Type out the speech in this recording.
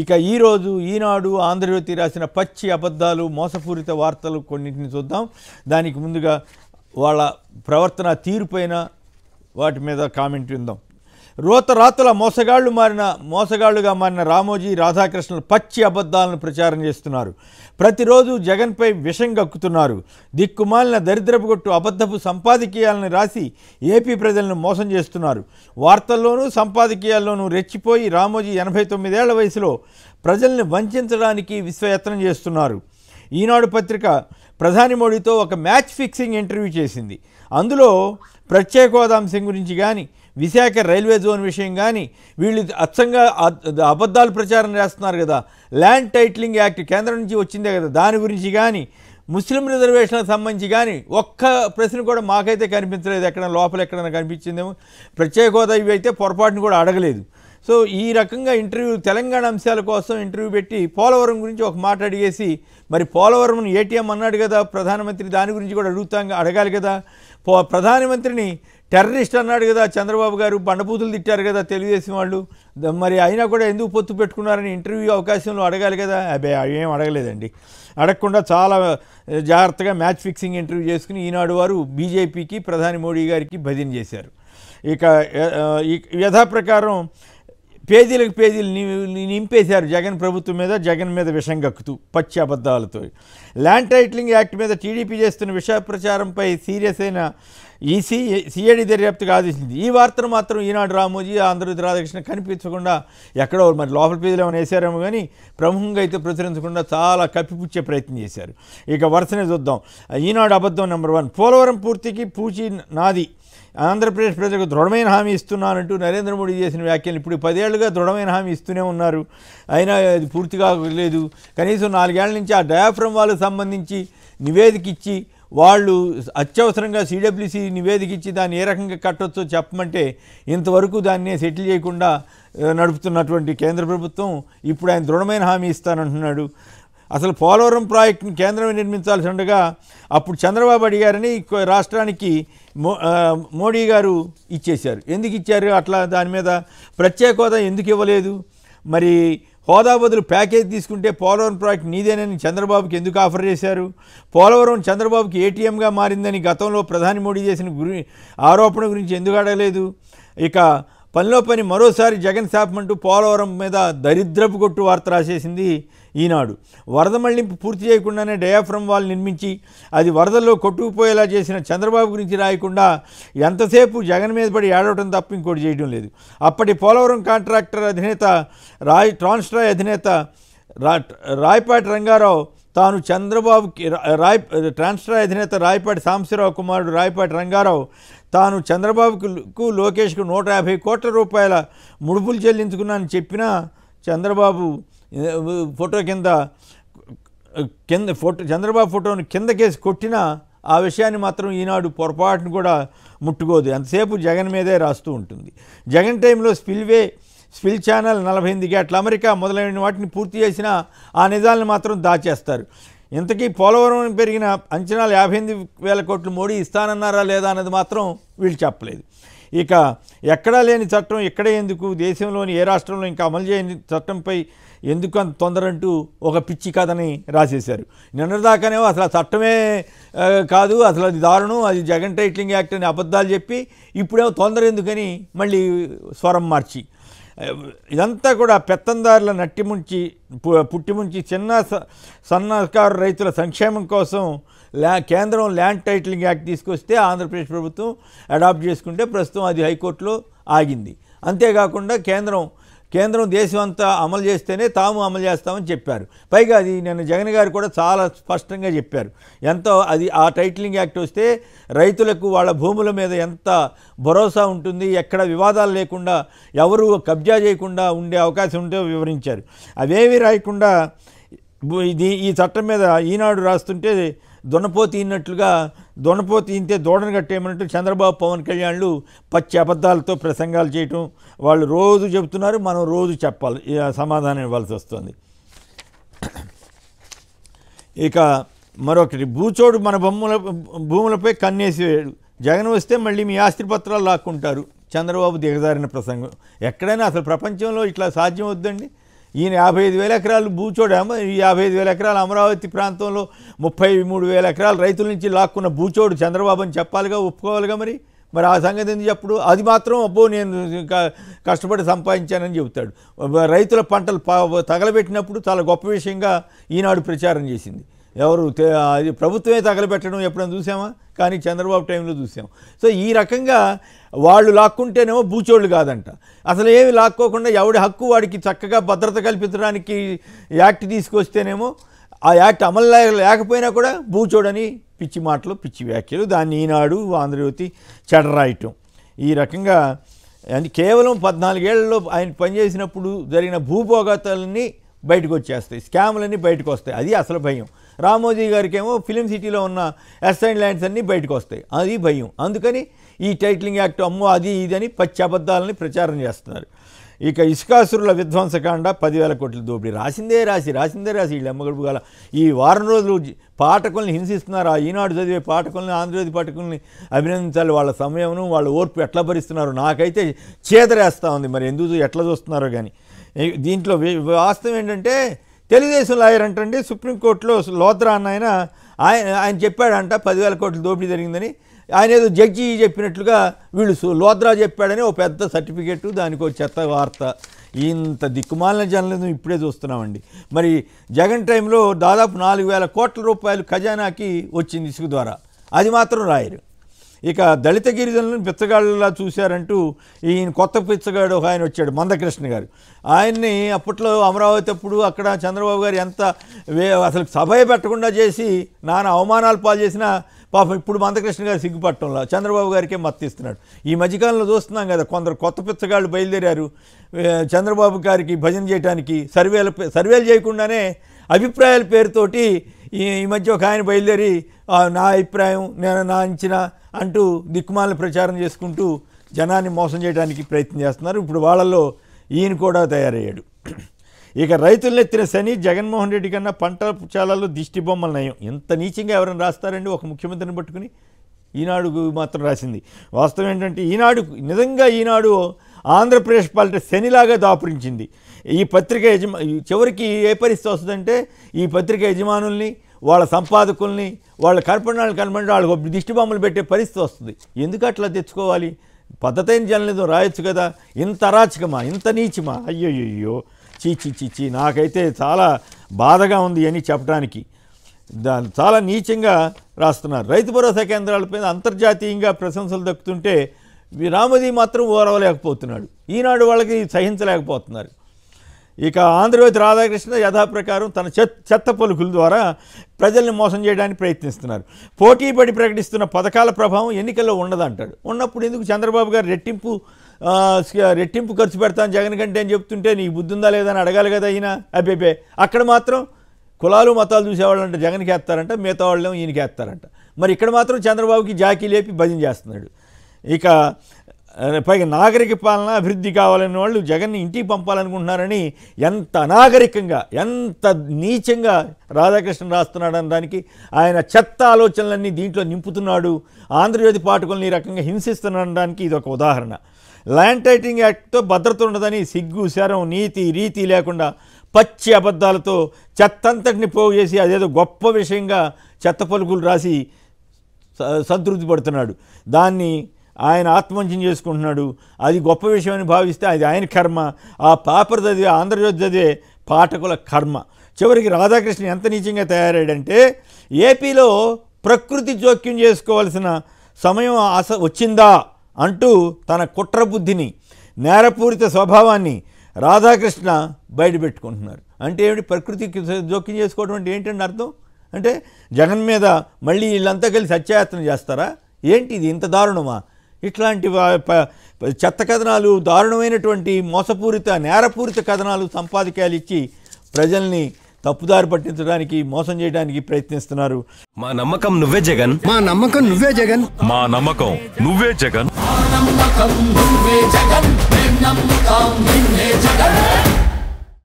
ఇక ఈరోజు ఈనాడు ఆంధ్రజ్యోతి రాసిన పచ్చి అబద్ధాలు మోసపూరిత వార్తలు కొన్నింటిని చూద్దాం దానికి ముందుగా వాళ్ళ ప్రవర్తన తీరుపైన వాటి మీద కామెంట్ విందాం రోతరాతుల మోసగాళ్లు మారిన మోసగాళ్లుగా మారిన రామోజీ రాధాకృష్ణులు పచ్చి అబద్ధాలను ప్రచారం చేస్తున్నారు ప్రతిరోజు జగన్పై విషం గక్కుతున్నారు దిక్కుమాలిన దరిద్రపుగొట్టు అబద్ధపు సంపాదకీయాలను రాసి ఏపీ ప్రజలను మోసం చేస్తున్నారు వార్తల్లోనూ సంపాదకీయాల్లోనూ రెచ్చిపోయి రామోజీ ఎనభై తొమ్మిదేళ్ల వయసులో ప్రజల్ని వంచడానికి విశ్వయత్నం చేస్తున్నారు ఈనాడు పత్రిక ప్రధాని మోడీతో ఒక మ్యాచ్ ఫిక్సింగ్ ఇంటర్వ్యూ చేసింది అందులో ప్రత్యేక హోదా గురించి కానీ విశాఖ రైల్వే జోన్ విషయం కానీ వీళ్ళు అచ్చంగా అబద్ధాలు ప్రచారం చేస్తున్నారు కదా ల్యాండ్ టైటిలింగ్ యాక్ట్ కేంద్రం నుంచి వచ్చిందే కదా దాని గురించి కానీ ముస్లిం రిజర్వేషన్లకు సంబంధించి కానీ ఒక్క ప్రశ్న కూడా మాకైతే కనిపించలేదు ఎక్కడ లోపల ఎక్కడైనా కనిపించిందేమో ప్రత్యేక హోదా ఇవి అయితే పొరపాటును కూడా అడగలేదు సో ఈ రకంగా ఇంటర్వ్యూ తెలంగాణ అంశాల కోసం ఇంటర్వ్యూ పెట్టి పోలవరం గురించి ఒక మాట అడిగేసి మరి పోలవరం ఏటీఎం అన్నాడు కదా ప్రధానమంత్రి దాని గురించి కూడా అడుగుతాం అడగాలి కదా పో ప్రధానమంత్రిని టెర్రరిస్ట్ అన్నాడు కదా చంద్రబాబు గారు బండపూతులు తిట్టారు కదా తెలుగుదేశం వాళ్ళు మరి అయినా కూడా ఎందుకు పొత్తు పెట్టుకున్నారని ఇంటర్వ్యూ అవకాశంలో అడగాలి కదా అబ్బే ఏం అడగలేదండి అడగకుండా చాలా జాగ్రత్తగా మ్యాచ్ ఫిక్సింగ్ ఇంటర్వ్యూ చేసుకుని ఈనాడు వారు బీజేపీకి ప్రధాని మోడీ గారికి భజన చేశారు ఇక యథాప్రకారం పేజీలకు పేజీలు నింపేశారు జగన్ ప్రభుత్వం మీద జగన్ మీద విషం గక్కుతూ పచ్చి అబద్ధాలతో ల్యాండ్ టైటిలింగ్ యాక్ట్ మీద టీడీపీ చేస్తున్న విష ప్రచారంపై సీరియస్ అయిన ఈ సి సిఐడి దర్యాప్తుకు ఆదేశించింది ఈ వార్తను మాత్రం ఈనాడు రామోజీ ఆంధ్రజ్యోతి రాధాకృష్ణ కనిపించకుండా ఎక్కడో మరి లోపల పేజీలు ఏమైనా వేసారేమో కానీ ప్రముఖంగా అయితే ప్రచురించకుండా చాలా కప్పిపుచ్చే ప్రయత్నం చేశారు ఇక వరుసనే చూద్దాం ఈనాడు అబద్ధం నెంబర్ వన్ పోలవరం పూర్తికి పూచి నాది ఆంధ్రప్రదేశ్ ప్రజలకు దృఢమైన హామీ ఇస్తున్నానంటూ నరేంద్ర మోడీ చేసిన వ్యాఖ్యలు ఇప్పుడు పదేళ్లుగా దృఢమైన హామీ ఇస్తూనే ఉన్నారు అయినా అది పూర్తిగా లేదు కనీసం నాలుగేళ్ల నుంచి ఆ డయాఫ్రమ్ వాళ్ళకి సంబంధించి నివేదిక ఇచ్చి వాళ్ళు అత్యవసరంగా సిడబ్ల్యూసి నివేదిక ఇచ్చి దాన్ని ఏ రకంగా కట్టొచ్చో చెప్పమంటే ఇంతవరకు దాన్ని సెటిల్ చేయకుండా నడుపుతున్నటువంటి కేంద్ర ప్రభుత్వం ఇప్పుడు ఆయన దృఢమైన హామీ ఇస్తానంటున్నాడు అసలు పోలవరం ప్రాజెక్టును కేంద్రమే నిర్మించాల్సి ఉండగా అప్పుడు చంద్రబాబు అడిగారని రాష్ట్రానికి మోడీ గారు ఇచ్చేశారు ఎందుకు ఇచ్చారు అట్లా దాని మీద ప్రత్యేక హోదా ఎందుకు ఇవ్వలేదు మరి హోదా బదులు ప్యాకేజ్ తీసుకుంటే పోలవరం ప్రాజెక్ట్ నీదేనని చంద్రబాబుకి ఎందుకు ఆఫర్ చేశారు పోలవరం చంద్రబాబుకి ఏటీఎంగా మారిందని గతంలో ప్రధాని మోడీ చేసిన గురి ఆరోపణ గురించి ఎందుకు అడగలేదు ఇక పనిలో పని మరోసారి జగన్ శాపమంటూ పోలవరం మీద దరిద్రపు కొట్టు వార్త రాసేసింది ఈనాడు వరద మళ్లింపు పూర్తి చేయకుండానే డయాఫ్రమ్ వాల్ నిర్మించి అది వరదల్లో కొట్టుకుపోయేలా చేసిన చంద్రబాబు గురించి రాయకుండా ఎంతసేపు జగన్ మీద పడి ఏడవటం తప్ప ఇంకోటి చేయడం లేదు అప్పటి పోలవరం కాంట్రాక్టర్ అధినేత రాయ్ ట్రాన్స్ట్రాయ్ అధినేత రాయపాటి రంగారావు తాను చంద్రబాబుకి రాయ్ ట్రాన్స్ఫర్ అధినేత రాయపాటి సాంబశివరావు కుమారుడు రాయపాటి రంగారావు తాను చంద్రబాబుకు లోకేష్కు నూట యాభై కోట్ల రూపాయల ముడుపులు చెల్లించుకున్నానని చెప్పినా చంద్రబాబు ఫోటో కింద కింద ఫోటో చంద్రబాబు ఫోటోను కిందకేసి కొట్టినా ఆ విషయాన్ని మాత్రం ఈనాడు పొరపాటును కూడా ముట్టుకోదు ఎంతసేపు జగన్ మీదే రాస్తూ ఉంటుంది జగన్ టైంలో స్పిల్వే స్పిల్ ఛానల్ నలభై ఎనిమిది గేట్ల అమెరికా మొదలైన వాటిని పూర్తి చేసిన ఆ నిజాలను మాత్రం దాచేస్తారు ఇంతకీ పోలవరం పెరిగిన అంచనాలు యాభై ఎనిమిది వేల కోట్లు మోడీ ఇస్తానన్నారా లేదా అన్నది మాత్రం వీళ్ళు చెప్పలేదు ఇక ఎక్కడా లేని చట్టం ఇక్కడే ఎందుకు దేశంలోని ఏ రాష్ట్రంలో ఇంకా అమలు చేయని చట్టంపై ఎందుకు అంత తొందర అంటూ ఒక పిచ్చి కథని రాసేశారు నిన్నదాకానే అసలు ఆ చట్టమే కాదు అసలు అది దారుణం అది జగన్ టైట్లింగ్ యాక్ట్ అని అబద్ధాలు చెప్పి ఇప్పుడేమో తొందర ఎందుకని మళ్ళీ స్వరం మార్చి ఇదంతా కూడా పెత్తందారుల నట్టిముంచి పుట్టిముంచి చిన్న సన్నకారు రైతుల సంక్షేమం కోసం ల్యా కేంద్రం ల్యాండ్ టైటిలింగ్ యాక్ట్ తీసుకొస్తే ఆంధ్రప్రదేశ్ ప్రభుత్వం అడాప్ట్ చేసుకుంటే ప్రస్తుతం అది హైకోర్టులో ఆగింది అంతేకాకుండా కేంద్రం కేంద్రం దేశం అంతా అమలు చేస్తేనే తాము అమలు చేస్తామని చెప్పారు పైగా అది నేను జగన్ గారు కూడా చాలా స్పష్టంగా చెప్పారు ఎంతో అది ఆ టైటిలింగ్ యాక్ట్ వస్తే రైతులకు వాళ్ళ భూముల మీద ఎంత భరోసా ఉంటుంది ఎక్కడ వివాదాలు లేకుండా ఎవరు కబ్జా చేయకుండా ఉండే అవకాశం ఉంటే వివరించారు అవేవి రాయకుండా ఇది ఈ చట్టం మీద ఈనాడు రాస్తుంటే దున్నపోతీనట్లుగా తీంతే దూడను కట్టేయమన్నట్టు చంద్రబాబు పవన్ కళ్యాణ్లు పచ్చి అబద్ధాలతో ప్రసంగాలు చేయటం వాళ్ళు రోజు చెబుతున్నారు మనం రోజు చెప్పాలి సమాధానం ఇవ్వాల్సి వస్తుంది ఇక మరొకటి భూచోడు మన బొమ్మల భూములపై కన్నేసేయడు జగన్ వస్తే మళ్ళీ మీ ఆస్తి పత్రాలు లాక్కుంటారు చంద్రబాబు దిగజారిన ప్రసంగం ఎక్కడైనా అసలు ప్రపంచంలో ఇట్లా సాధ్యం వద్దండి ఈయన యాభై ఐదు వేల ఎకరాలు భూచోడు ఈ యాభై ఐదు వేల ఎకరాలు అమరావతి ప్రాంతంలో ముప్పై మూడు వేల ఎకరాలు రైతుల నుంచి లాక్కున్న భూచోడు చంద్రబాబు అని చెప్పాలిగా ఒప్పుకోవాలిగా మరి మరి ఆ సంగతి ఎందుకు చెప్పుడు అది మాత్రం అబ్బో నేను కష్టపడి సంపాదించానని చెబుతాడు రైతుల పంటలు తగలబెట్టినప్పుడు చాలా గొప్ప విషయంగా ఈనాడు ప్రచారం చేసింది ఎవరు అది ప్రభుత్వమే తగలబెట్టడం ఎప్పుడైనా చూసామా కానీ చంద్రబాబు టైంలో చూసాం సో ఈ రకంగా వాళ్ళు లాక్కుంటేనేమో బూచోళ్ళు కాదంట అసలు ఏమి లాక్కోకుండా ఎవడి హక్కు వాడికి చక్కగా భద్రత కల్పించడానికి యాక్ట్ తీసుకొస్తేనేమో ఆ యాక్ట్ అమలు లేకపోయినా కూడా బూచోడని పిచ్చి మాటలు పిచ్చి వ్యాఖ్యలు దాన్ని ఈనాడు ఆంధ్రజ్యోతి చెడరాయటం ఈ రకంగా అంటే కేవలం పద్నాలుగేళ్లలో ఆయన పనిచేసినప్పుడు జరిగిన భూభోగతాలన్నీ బయటకు వచ్చేస్తాయి స్కామ్లన్నీ బయటకు వస్తాయి అది అసలు భయం రామోజీ గారికి ఏమో ఫిలిం సిటీలో ఉన్న ఎస్ఐన్ ల్యాండ్స్ అన్నీ బయటకు వస్తాయి అది భయం అందుకని ఈ టైటిలింగ్ యాక్ట్ అమ్మో అది ఇది అని పచ్చి అబద్ధాలని ప్రచారం చేస్తున్నారు ఇక ఇసుకాసురుల విధ్వంసకాండ పదివేల కోట్లు దోపిడీ రాసిందే రాసి రాసిందే రాసి వీళ్ళు అమ్మగడుపు గల ఈ వారం రోజులు పాఠకుల్ని హింసిస్తున్నారు ఆ ఈనాడు చదివే పాఠకుల్ని ఆంధ్రజ్యోతి పాఠకుల్ని అభినందించాలి వాళ్ళ సమయంను వాళ్ళ ఓర్పు ఎట్లా భరిస్తున్నారు నాకైతే చేతరేస్తూ ఉంది మరి ఎందుకు ఎట్లా చూస్తున్నారో కానీ దీంట్లో వాస్తవం ఏంటంటే తెలుగుదేశం లాయర్ అంటండి సుప్రీంకోర్టులో లోత్రా అన్న ఆయన ఆయన ఆయన చెప్పాడంట పదివేల కోట్లు దోపిడీ జరిగిందని ఆయన ఏదో జడ్జి చెప్పినట్లుగా వీళ్ళు లోద్రా చెప్పాడని ఓ పెద్ద సర్టిఫికెట్ దానికి ఒక చెత్త వార్త ఇంత దిక్కుమాలిన జనలను ఇప్పుడే చూస్తున్నామండి మరి జగన్ టైంలో దాదాపు నాలుగు వేల కోట్ల రూపాయలు ఖజానాకి వచ్చింది ఇసుగు ద్వారా అది మాత్రం రాయరు ఇక దళిత గిరిజనులను పిచ్చగాళ్ళలా చూశారంటూ ఈయన కొత్త పిచ్చగాడు ఒక ఆయన వచ్చాడు మందకృష్ణ గారు ఆయన్ని అప్పట్లో అమరావతి అప్పుడు అక్కడ చంద్రబాబు గారు ఎంత అసలు సభ పెట్టకుండా చేసి నాన్న అవమానాలు పాలు చేసిన పాపం ఇప్పుడు మందకృష్ణ గారు సిగ్గుపట్టంలో చంద్రబాబు గారికే మత్తిస్తున్నాడు ఈ మధ్యకాలంలో చూస్తున్నాం కదా కొందరు కొత్త పిచ్చగాళ్ళు బయలుదేరారు చంద్రబాబు గారికి భజన చేయడానికి సర్వేలు సర్వేలు చేయకుండానే అభిప్రాయాల పేరుతోటి ఈ మధ్య ఒక ఆయన బయలుదేరి నా అభిప్రాయం నేను నా అంచనా అంటూ దిక్కుమాలను ప్రచారం చేసుకుంటూ జనాన్ని మోసం చేయడానికి ప్రయత్నం చేస్తున్నారు ఇప్పుడు వాళ్ళలో ఈయన కూడా తయారయ్యాడు ఇక రైతులను ఎత్తిన శని జగన్మోహన్ రెడ్డి కన్నా పంట చాలాలో దిష్టి బొమ్మల నయం ఎంత నీచంగా ఎవరైనా రాస్తారండి ఒక ముఖ్యమంత్రిని పట్టుకుని ఈనాడు మాత్రం రాసింది వాస్తవం ఏంటంటే ఈనాడు నిజంగా ఈనాడు ఆంధ్రప్రదేశ్ పాలిట శనిలాగా దాపురించింది ఈ పత్రిక యజమా చివరికి ఏ పరిస్థితి వస్తుందంటే ఈ పత్రిక యజమానుల్ని వాళ్ళ సంపాదకుల్ని వాళ్ళ కర్పణాలు కనబడి వాళ్ళకి దిష్టి బొమ్మలు పెట్టే పరిస్థితి వస్తుంది ఎందుకు అట్లా తెచ్చుకోవాలి పద్ధతైన జనలేదో రాయొచ్చు కదా ఇంత అరాచకమా ఇంత నీచమా అయ్యోయ్యో చీ చీ చీ చీ నాకైతే చాలా బాధగా ఉంది అని చెప్పడానికి దాని చాలా నీచంగా రాస్తున్నారు రైతు భరోసా కేంద్రాల మీద అంతర్జాతీయంగా ప్రశంసలు దక్కుతుంటే రామోదీ మాత్రం ఓరవలేకపోతున్నాడు ఈనాడు వాళ్ళకి సహించలేకపోతున్నారు ఇక ఆంధ్రజ్యోతి రాధాకృష్ణ యథాప్రకారం తన చెత్త పలుకుల ద్వారా ప్రజల్ని మోసం చేయడానికి ప్రయత్నిస్తున్నారు పోటీపడి ప్రకటిస్తున్న పథకాల ప్రభావం ఎన్నికల్లో ఉండదంటాడు ఉన్నప్పుడు ఎందుకు చంద్రబాబు గారు రెట్టింపు రెట్టింపు ఖర్చు పెడతాను జగన్ కంటే అని చెప్తుంటే నీకు బుద్ధి ఉందా లేదని అడగాలి కదా అయినా అబ్బేబే అక్కడ మాత్రం కులాలు మతాలు చూసేవాళ్ళంట జగన్కి వేస్తారంట మిగతా వాళ్ళేమో ఈయనకి వేస్తారంట మరి ఇక్కడ మాత్రం చంద్రబాబుకి జాకీ లేపి భజన చేస్తున్నాడు ఇక పైగా నాగరిక పాలన అభివృద్ధి కావాలని వాళ్ళు జగన్ని ఇంటికి పంపాలనుకుంటున్నారని ఎంత అనాగరికంగా ఎంత నీచంగా రాధాకృష్ణ రాస్తున్నాడని దానికి ఆయన చెత్త ఆలోచనలన్నీ దీంట్లో నింపుతున్నాడు ఆంధ్రజ్యోతి పాఠకులను ఈ రకంగా హింసిస్తున్నాడడానికి ఇది ఒక ఉదాహరణ ల్యాండ్ టైటింగ్ యాక్ట్తో భద్రత ఉండదని సిగ్గు శరం నీతి రీతి లేకుండా పచ్చి అబద్ధాలతో చెత్తంతటిని పోగు చేసి అదేదో గొప్ప విషయంగా చెత్త పలుకులు రాసి సంతృప్తి పడుతున్నాడు దాన్ని ఆయన ఆత్మవంచం చేసుకుంటున్నాడు అది గొప్ప విషయం అని భావిస్తే అది ఆయన కర్మ ఆ పాపర్ చదివే ఆంధ్రజ్యోతి చదివే పాఠకుల కర్మ చివరికి రాధాకృష్ణ ఎంత నీచంగా తయారాడంటే ఏపీలో ప్రకృతి జోక్యం చేసుకోవాల్సిన సమయం ఆశ వచ్చిందా అంటూ తన కుట్రబుద్ధిని నేరపూరిత స్వభావాన్ని రాధాకృష్ణ బయటపెట్టుకుంటున్నారు అంటే ఏమిటి ప్రకృతికి జోక్యం చేసుకోవడం అంటే ఏంటంటే అర్థం అంటే జగన్ మీద మళ్ళీ వీళ్ళంతా కలిసి సత్యాయత్నం చేస్తారా ఏంటి ఇది ఇంత దారుణమా ఇట్లాంటి చెత్త కథనాలు దారుణమైనటువంటి మోసపూరిత నేరపూరిత కథనాలు సంపాదకాలు ఇచ్చి ప్రజల్ని తప్పుదారి పట్టించడానికి మోసం చేయడానికి ప్రయత్నిస్తున్నారు మా నమ్మకం నువ్వే జగన్ మా నమ్మకం నువ్వే జగన్ మా నమ్మకం నువ్వే జగన్ నమ్మకం నువ్వే జగన్